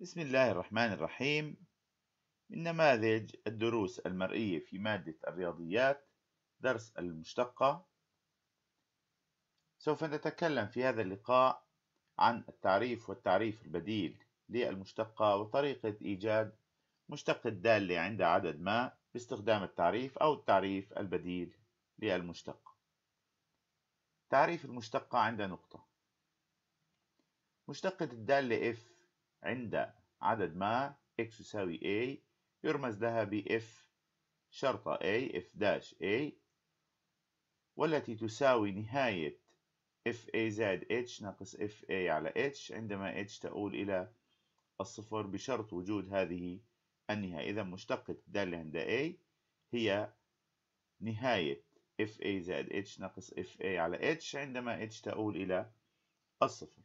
بسم الله الرحمن الرحيم من نماذج الدروس المرئية في مادة الرياضيات درس المشتقة سوف نتكلم في هذا اللقاء عن التعريف والتعريف البديل للمشتقة وطريقة إيجاد مشتقة دالة عند عدد ما باستخدام التعريف أو التعريف البديل للمشتقة تعريف المشتقة عند نقطة مشتقة الدالة F عند عدد ما x يساوي a يرمز لها ب f شرطة a f داش a والتي تساوي نهاية fa زائد h ناقص fa على h عندما h تؤول إلى الصفر بشرط وجود هذه النهاية إذا مشتقة الدالة عند a هي نهاية fa زائد h ناقص fa على h عندما h تؤول إلى الصفر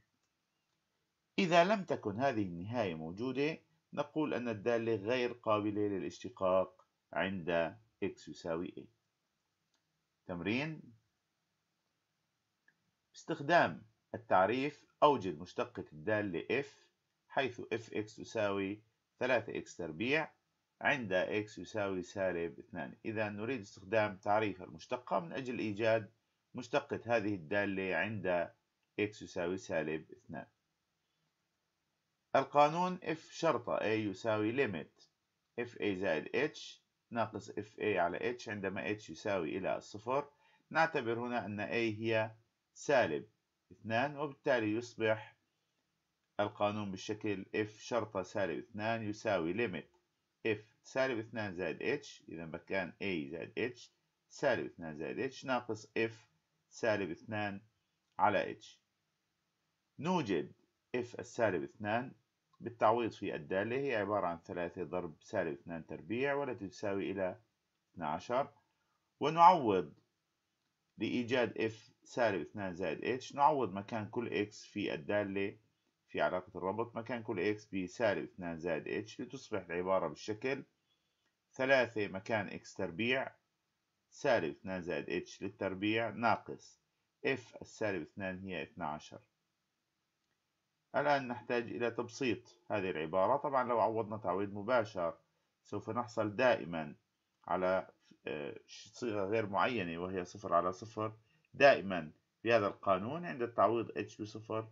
إذا لم تكن هذه النهاية موجودة نقول أن الدالة غير قابلة للاشتقاق عند x يساوي a تمرين باستخدام التعريف أوجد مشتقة الدالة f حيث fx تساوي 3x تربيع عند x يساوي سالب 2 إذا نريد استخدام تعريف المشتقة من أجل إيجاد مشتقة هذه الدالة عند x يساوي سالب 2 القانون F شرطة A يساوي limit FA زائد H ناقص FA على H عندما H يساوي إلى الصفر نعتبر هنا أن A هي سالب اثنان وبالتالي يصبح القانون بالشكل F شرطة سالب اثنان يساوي limit F سالب اثنان زائد H إذا مكان A زائد H سالب اثنان زائد H ناقص F سالب اثنان على H نوجد F السالب اثنان بالتعويض في الدالة هي عبارة عن ثلاثة ضرب سالب اثنان تربيع والتي تساوي إلى 12 ونعوض لإيجاد F سالب اثنان زائد H نعوض مكان كل X في الدالة في علاقة الربط مكان كل X بسالب اثنان زائد H لتصبح العبارة بالشكل ثلاثة مكان X تربيع سالب اثنان زائد H للتربيع ناقص F السالب اثنان هي 12 الآن نحتاج إلى تبسيط هذه العبارة طبعا لو عوضنا تعويض مباشر سوف نحصل دائما على آه، صيغة غير معينة وهي صفر على صفر دائما بهذا القانون عند التعويض h بصفر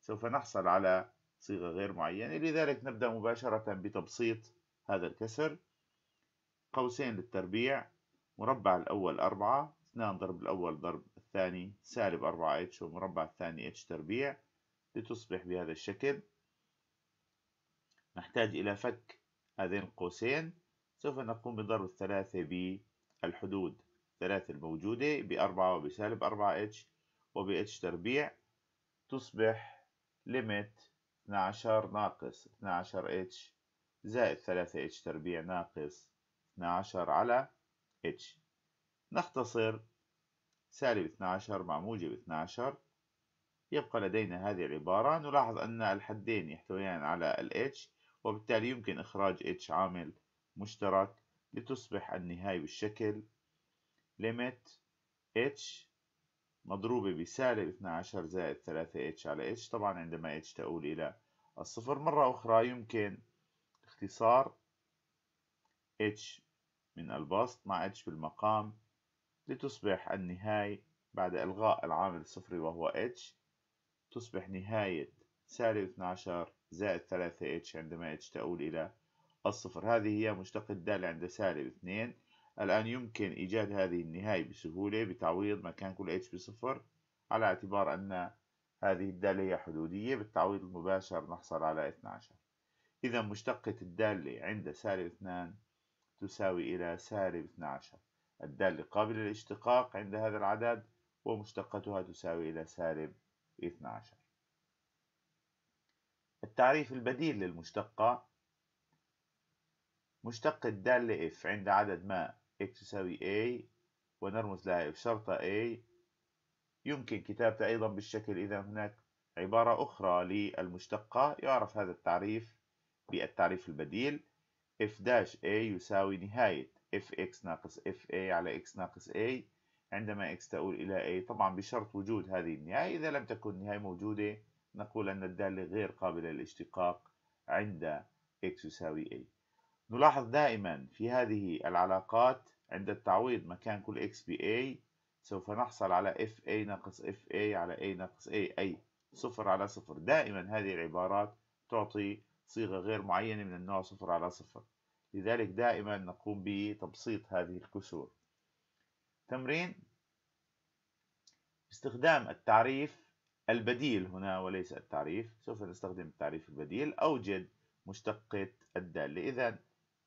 سوف نحصل على صيغة غير معينة لذلك نبدأ مباشرة بتبسيط هذا الكسر قوسين للتربيع مربع الأول أربعة اثنان ضرب الأول ضرب الثاني سالب أربعة h ومربع الثاني h تربيع لتصبح بهذا الشكل نحتاج إلى فك هذين القوسين سوف نقوم بضرب الثلاثة بالحدود الثلاثة الموجودة بأربعة وبسالب أربعة اتش إتش تربيع تصبح ليميت 12 ناقص 12 اتش زائد 3 اتش تربيع ناقص 12 على اتش نختصر سالب 12 مع موجب 12 يبقى لدينا هذه العبارة نلاحظ أن الحدين يحتويان على ال H وبالتالي يمكن إخراج H عامل مشترك لتصبح النهاية بالشكل limit H مضروبة بسالب 12 زائد 3H على H طبعا عندما H تؤول إلى الصفر مرة أخرى يمكن اختصار H من البسط مع H بالمقام لتصبح النهاية بعد إلغاء العامل الصفري وهو H تصبح نهاية سالب 12 زائد 3 اتش عندما اتش تؤول إلى الصفر هذه هي مشتقة الدالة عند سالب 2 الآن يمكن إيجاد هذه النهاية بسهولة بتعويض مكان كل اتش بصفر على اعتبار أن هذه الدالة هي حدودية بالتعويض المباشر نحصل على 12 إذا مشتقة الدالة عند سالب 2 تساوي إلى سالب 12 الدالة قابلة للاشتقاق عند هذا العدد ومشتقتها تساوي إلى سالب 12 التعريف البديل للمشتقة مشتق الدالة F عند عدد ما X تساوي A ونرمز لها شرطة A يمكن كتابته أيضا بالشكل إذا هناك عبارة أخرى للمشتقة يعرف هذا التعريف بالتعريف البديل F-A يساوي نهاية Fx ناقص Fa على X ناقص A عندما إكس تؤول إلى A طبعا بشرط وجود هذه النهاية إذا لم تكن النهاية موجودة نقول أن الدالة غير قابلة للاشتقاق عند x يساوي a نلاحظ دائما في هذه العلاقات عند التعويض مكان كل x ب a سوف نحصل على f a ناقص f a على a ناقص a أي صفر على صفر دائما هذه العبارات تعطي صيغة غير معينة من النوع صفر على صفر لذلك دائما نقوم بتبسيط هذه الكسور تمرين استخدام التعريف البديل هنا وليس التعريف سوف نستخدم التعريف البديل أوجد مشتقة الدالة إذا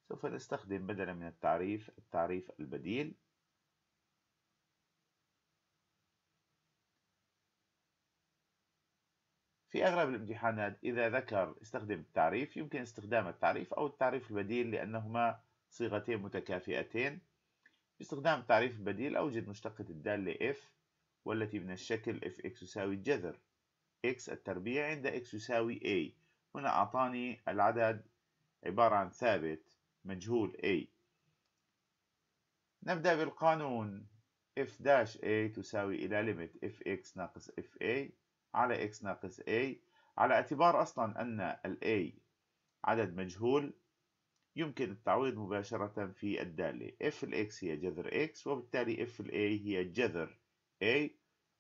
سوف نستخدم بدلا من التعريف التعريف البديل في أغلب الامتحانات إذا ذكر استخدم التعريف يمكن استخدام التعريف أو التعريف البديل لأنهما صيغتين متكافئتين باستخدام التعريف البديل أوجد مشتقة الدالة F والتي من الشكل اف اكس يساوي الجذر اكس التربيع عند اكس يساوي a هنا أعطاني العدد عبارة عن ثابت مجهول a نبدأ بالقانون f داش a تساوي إلى ليميت اف اكس ناقص اف على اكس ناقص a على اعتبار أصلا أن ال a عدد مجهول يمكن التعويض مباشرة في الدالة f الاكس هي جذر x وبالتالي f ال a هي جذر A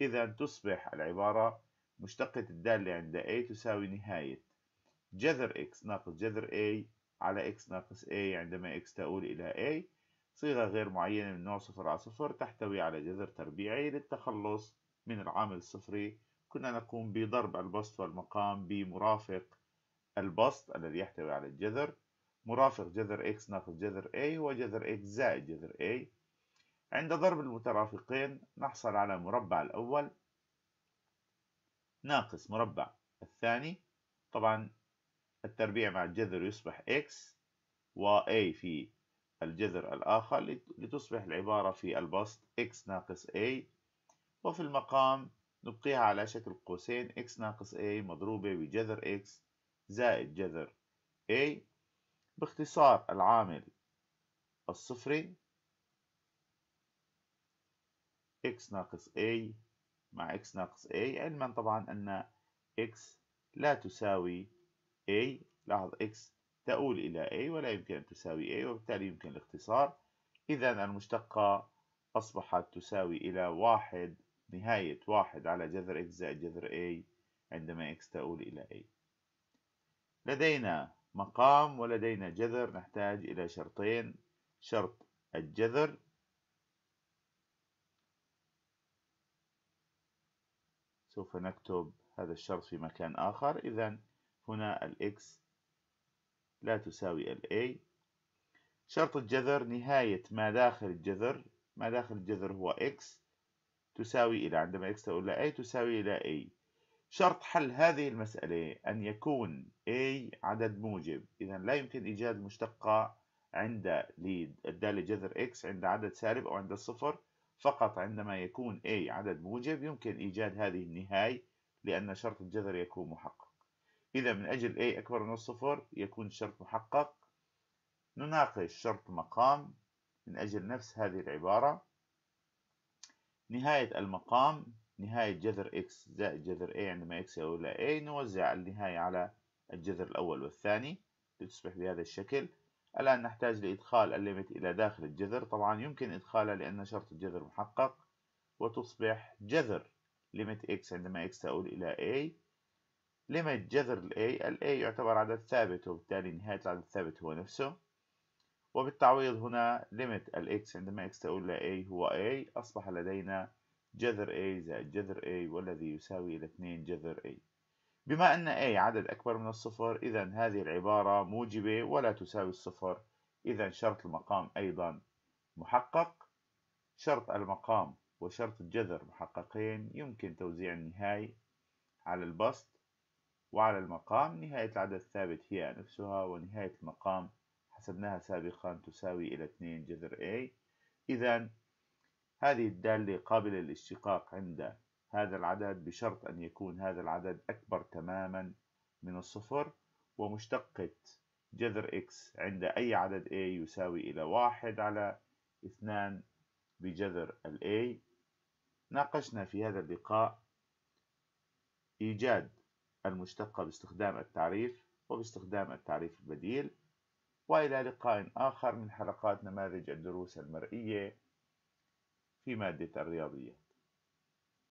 إذا تصبح العبارة مشتقة الدالة عند A تساوي نهاية جذر X ناقص جذر A على X ناقص A عندما X تؤول إلى A صيغة غير معينة من نوع صفر على صفر تحتوي على جذر تربيعي للتخلص من العامل الصفري كنا نقوم بضرب البسط والمقام بمرافق البسط الذي يحتوي على الجذر مرافق جذر x ناقص جذر a هو جذر x زائد جذر a عند ضرب المترافقين نحصل على مربع الأول ناقص مربع الثاني طبعا التربيع مع الجذر يصبح x و a في الجذر الآخر لتصبح العبارة في البسط x ناقص a وفي المقام نبقيها على شكل قوسين x ناقص a مضروبة بجذر x زائد جذر a باختصار العامل الصفري x ناقص a مع x ناقص a علما طبعا أن x لا تساوي a لاحظ x تؤول إلى a ولا يمكن أن تساوي a وبالتالي يمكن الاختصار إذا المشتقة أصبحت تساوي إلى واحد نهاية واحد على جذر x زائد جذر a عندما x تؤول إلى a لدينا مقام ولدينا جذر نحتاج إلى شرطين شرط الجذر سوف نكتب هذا الشرط في مكان آخر إذا هنا الإكس لا تساوي a شرط الجذر نهاية ما داخل الجذر ما داخل الجذر هو X تساوي إلى عندما X تؤول إلى A تساوي إلى A شرط حل هذه المسألة أن يكون A عدد موجب إذا لا يمكن إيجاد مشتقة عند ليد الدالة جذر X عند عدد سالب أو عند الصفر فقط عندما يكون A عدد موجب يمكن إيجاد هذه النهاية لأن شرط الجذر يكون محقق إذا من أجل A أكبر من الصفر يكون الشرط محقق نناقش شرط مقام من أجل نفس هذه العبارة نهاية المقام نهاية جذر x زائد جذر a عندما x يؤول إلى a نوزع النهاية على الجذر الأول والثاني لتصبح بهذا الشكل الآن نحتاج لإدخال الليمت إلى داخل الجذر طبعا يمكن إدخالها لأن شرط الجذر محقق وتصبح جذر ليمت x عندما x تؤول إلى a ليمت جذر ال a ال a يعتبر عدد ثابت وبالتالي نهاية العدد الثابت هو نفسه وبالتعويض هنا ليمت ال x عندما x تؤول إلى a هو a أصبح لدينا جذر a زائد جذر a والذي يساوي إلى 2 جذر a بما أن A عدد أكبر من الصفر إذا هذه العبارة موجبة ولا تساوي الصفر إذا شرط المقام أيضا محقق شرط المقام وشرط الجذر محققين يمكن توزيع النهاية على البسط وعلى المقام نهاية العدد الثابت هي نفسها ونهاية المقام حسبناها سابقا تساوي إلى 2 جذر A إذا هذه الدالة قابلة للاشتقاق عند هذا العدد بشرط أن يكون هذا العدد أكبر تماما من الصفر ومشتقة جذر x عند أي عدد a يساوي إلى واحد على اثنان بجذر ال a ناقشنا في هذا اللقاء إيجاد المشتقة باستخدام التعريف وباستخدام التعريف البديل وإلى لقاء آخر من حلقات نماذج الدروس المرئية في مادة الرياضيات